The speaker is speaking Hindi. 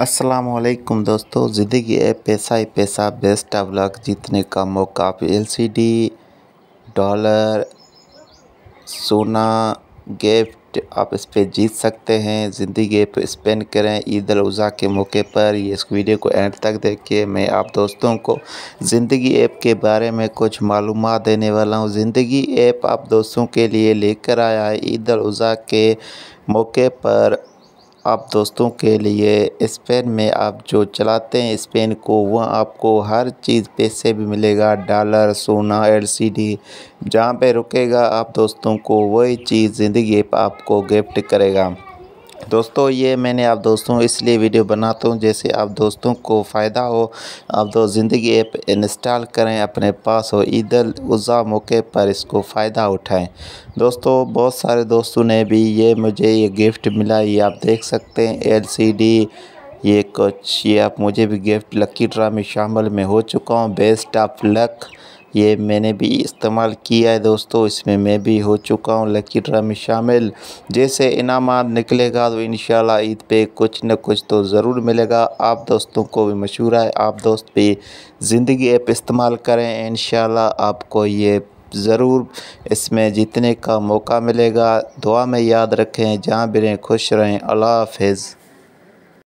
असलम दोस्तों ज़िंदगी है पैसा ही पैसा बेस्ट ब्लॉक जीतने का मौका आप डी डॉलर सोना गिफ्ट आप इस पर जीत सकते हैं ज़िंदगी पर स्पेंड करें ईद अज़ा के मौके पर ये इस वीडियो को एंड तक देखिए मैं आप दोस्तों को ज़िंदगी ऐप के बारे में कुछ मालूम देने वाला हूँ ज़िंदगी ऐप आप दोस्तों के लिए लेकर आया है ईद अज़ा के मौके पर आप दोस्तों के लिए स्पेन में आप जो चलाते हैं स्पेन को वह आपको हर चीज़ पैसे भी मिलेगा डॉलर सोना एलसीडी जहाँ पे रुकेगा आप दोस्तों को वही चीज़ ज़िंदगी आपको गिफ्ट करेगा दोस्तों ये मैंने आप दोस्तों इसलिए वीडियो बनाता हूँ जैसे आप दोस्तों को फ़ायदा हो आप दो ज़िंदगी ऐप इंस्टॉल करें अपने पास हो ईद उज़ा मौके पर इसको फ़ायदा उठाएं दोस्तों बहुत सारे दोस्तों ने भी ये मुझे ये गिफ्ट मिला ये आप देख सकते हैं एलसीडी ये कुछ ये आप मुझे भी गिफ्ट लकी ड्रा में शामिल में हो चुका हूँ बेस्ट ऑफ लक ये मैंने भी इस्तेमाल किया है दोस्तों इसमें मैं भी हो चुका हूँ लकी ड्रा में शामिल जैसे इनाम निकलेगा तो इन ईद पे कुछ न कुछ तो ज़रूर मिलेगा आप दोस्तों को भी मशहूर है आप दोस्त भी ज़िंदगी ऐप इस्तेमाल करें इन आपको ये ज़रूर इसमें जीतने का मौका मिलेगा दुआ में याद रखें जहाँ भी रहें खुश रहें अल्लाह हाफिज़